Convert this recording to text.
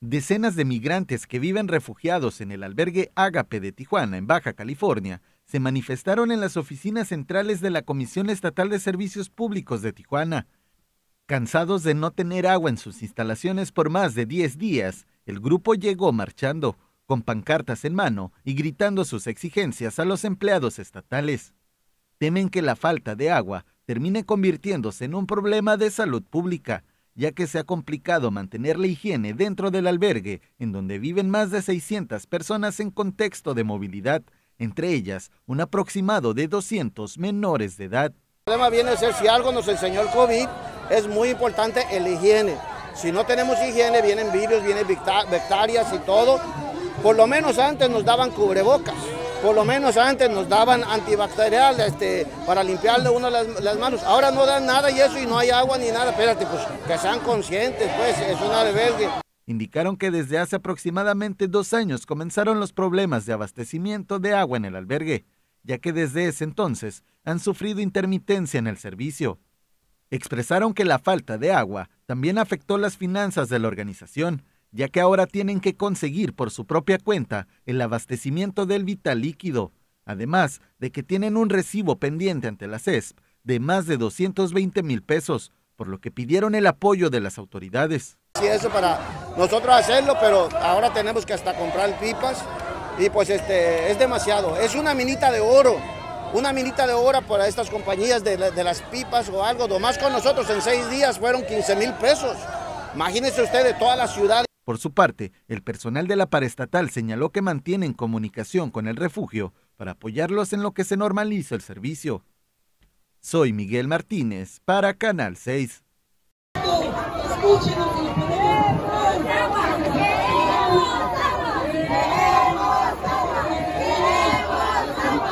Decenas de migrantes que viven refugiados en el albergue Ágape de Tijuana, en Baja California, se manifestaron en las oficinas centrales de la Comisión Estatal de Servicios Públicos de Tijuana. Cansados de no tener agua en sus instalaciones por más de 10 días, el grupo llegó marchando, con pancartas en mano y gritando sus exigencias a los empleados estatales. Temen que la falta de agua termine convirtiéndose en un problema de salud pública ya que se ha complicado mantener la higiene dentro del albergue, en donde viven más de 600 personas en contexto de movilidad, entre ellas un aproximado de 200 menores de edad. El problema viene a ser si algo nos enseñó el COVID, es muy importante el higiene. Si no tenemos higiene, vienen virus, vienen bacterias y todo. Por lo menos antes nos daban cubrebocas por lo menos antes nos daban antibacterial este, para limpiarle uno las, las, manos. Ahora no dan nada y eso y no hay agua ni nada. Espérate, pues que sean conscientes, pues es un albergue. Indicaron que desde hace aproximadamente dos años comenzaron los problemas de abastecimiento de agua en el albergue, ya que desde ese entonces han sufrido intermitencia en el servicio. Expresaron que la falta de agua también afectó las finanzas de la organización, ya que ahora tienen que conseguir por su propia cuenta el abastecimiento del vital líquido, además de que tienen un recibo pendiente ante la CESP de más de 220 mil pesos, por lo que pidieron el apoyo de las autoridades. Sí, eso para nosotros hacerlo, pero ahora tenemos que hasta comprar pipas y pues este, es demasiado, es una minita de oro. Una minita de oro para estas compañías de, las pipas o algo. más con nosotros en seis días fueron 15 mil pesos. Imagínense ustedes toda la ciudad. Por su parte, el personal de la paraestatal señaló que mantienen comunicación con el refugio para apoyarlos en lo que se normaliza el servicio. Soy Miguel Martínez para Canal 6.